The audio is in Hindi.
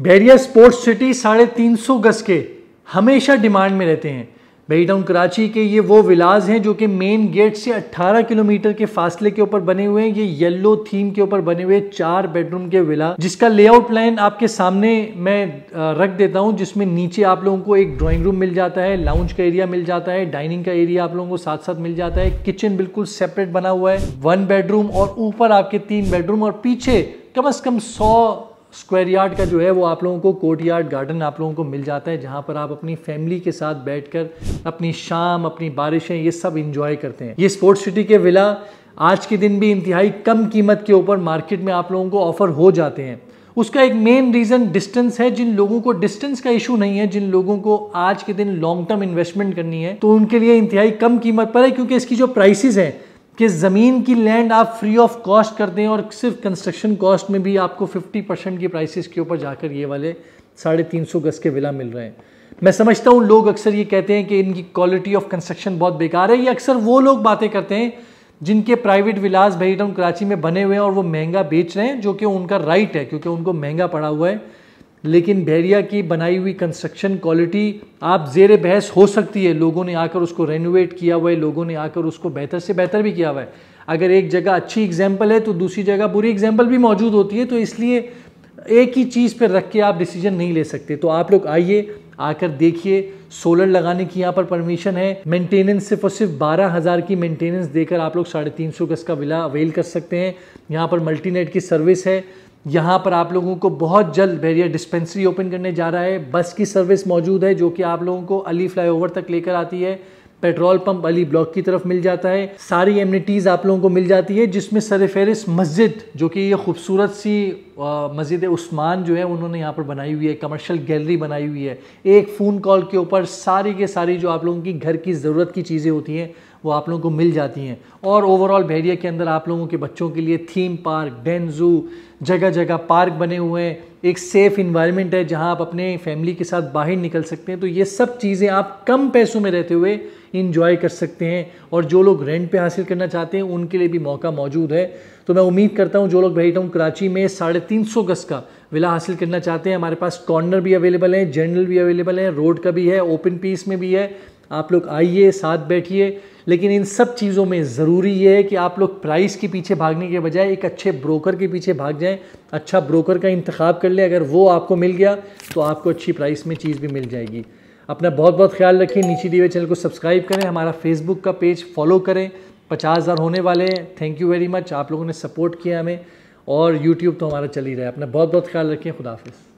बैरिया स्पोर्ट्स सिटी साढ़े तीन सौ गज के हमेशा डिमांड में रहते हैं बेरी टाउन कराची के ये वो विलाज हैं जो कि मेन गेट से 18 किलोमीटर के फासले के ऊपर बने हुए हैं ये येलो थीम के ऊपर बने हुए चार बेडरूम के विला जिसका लेआउट प्लान आपके सामने मैं रख देता हूँ जिसमें नीचे आप लोगों को एक ड्राइंग रूम मिल जाता है लाउंज का एरिया मिल जाता है डाइनिंग का एरिया आप लोगों को साथ साथ मिल जाता है किचन बिल्कुल सेपरेट बना हुआ है वन बेडरूम और ऊपर आपके तीन बेडरूम और पीछे कम अज कम सौ स्क्वायर यार्ड का जो है वो आप लोगों को कोर्ट यार्ड गार्डन आप लोगों को मिल जाता है जहाँ पर आप अपनी फैमिली के साथ बैठकर अपनी शाम अपनी बारिशें ये सब इंजॉय करते हैं ये स्पोर्ट्स सिटी के विला आज के दिन भी इंतहाई कम कीमत के ऊपर मार्केट में आप लोगों को ऑफर हो जाते हैं उसका एक मेन रीज़न डिस्टेंस है जिन लोगों को डिस्टेंस का इशू नहीं है जिन लोगों को आज के दिन लॉन्ग टर्म इन्वेस्टमेंट करनी है तो उनके लिए इंतहाई कम कीमत पर है क्योंकि इसकी जो प्राइसेस हैं कि ज़मीन की लैंड आप फ्री ऑफ कॉस्ट कर दें और सिर्फ कंस्ट्रक्शन कॉस्ट में भी आपको 50 परसेंट की प्राइसेस के ऊपर जाकर ये वाले साढ़े तीन सौ गज़ के विला मिल रहे हैं मैं समझता हूँ लोग अक्सर ये कहते हैं कि इनकी क्वालिटी ऑफ कंस्ट्रक्शन बहुत बेकार है ये अक्सर वो लोग बातें करते हैं जिनके प्राइवेट विलास बही कराची में बने हुए हैं और वो महंगा बेच रहे हैं जो कि उनका राइट है क्योंकि उनको महंगा पड़ा हुआ है लेकिन बहरिया की बनाई हुई कंस्ट्रक्शन क्वालिटी आप जेर बहस हो सकती है लोगों ने आकर उसको रेनोवेट किया हुआ है लोगों ने आकर उसको बेहतर से बेहतर भी किया हुआ है अगर एक जगह अच्छी एग्जाम्पल है तो दूसरी जगह बुरी एग्जाम्पल भी मौजूद होती है तो इसलिए एक ही चीज़ पर रख के आप डिसीजन नहीं ले सकते तो आप लोग आइए आकर देखिए सोलर लगाने की यहाँ पर परमिशन है मेंटेनेंस सिर्फ और सिर्फ बारह हज़ार की मेंटेनेंस देकर आप लोग साढ़े तीन सौ गज का विला अवेल कर सकते हैं यहाँ पर मल्टीनेट की सर्विस है यहाँ पर आप लोगों को बहुत जल्द बैरियर डिस्पेंसरी ओपन करने जा रहा है बस की सर्विस मौजूद है जो कि आप लोगों को अली फ्लाईओवर तक लेकर आती है पेट्रोल पंप अली ब्लॉक की तरफ मिल जाता है सारी एमिनिटीज आप लोगों को मिल जाती है जिसमें सर फहरिस मस्जिद जो कि ये खूबसूरत सी मस्जिद उस्मान जो है उन्होंने यहाँ पर बनाई हुई है कमर्शियल गैलरी बनाई हुई है एक फ़ोन कॉल के ऊपर सारी के सारी जो आप लोगों की घर की ज़रूरत की चीज़ें होती हैं वो आप लोगों को मिल जाती हैं और ओवरऑल बहरिया के अंदर आप लोगों के बच्चों के लिए थीम पार्क डेंज़ू जगह जगह पार्क बने हुए हैं एक सेफ़ इन्वायरमेंट है जहां आप अपने फैमिली के साथ बाहर निकल सकते हैं तो ये सब चीज़ें आप कम पैसों में रहते हुए इन्जॉय कर सकते हैं और जो लोग रेंट पे हासिल करना चाहते हैं उनके लिए भी मौका मौजूद है तो मैं उम्मीद करता हूँ जो लोग बैठा हूँ कराची में साढ़े तीन सौ गज़ का विला हासिल करना चाहते हैं हमारे पास कॉर्नर भी अवेलेबल है जनरल भी अवेलेबल है रोड का भी है ओपन पीस में भी है आप लोग आइए साथ बैठिए लेकिन इन सब चीज़ों में ज़रूरी ये है कि आप लोग प्राइस के पीछे भागने के बजाय एक अच्छे ब्रोकर के पीछे भाग जाएं अच्छा ब्रोकर का इंतखब कर लें अगर वो आपको मिल गया तो आपको अच्छी प्राइस में चीज़ भी मिल जाएगी अपना बहुत बहुत ख्याल रखें नीचे दिए चैनल को सब्सक्राइब करें हमारा फेसबुक का पेज फॉलो करें पचास हज़ार होने वाले हैं थैंक यू वेरी मच आप लोगों ने सपोर्ट किया हमें और यूट्यूब तो हमारा चल ही रहा है अपना बहुत बहुत ख्याल रखें खुदाफिज़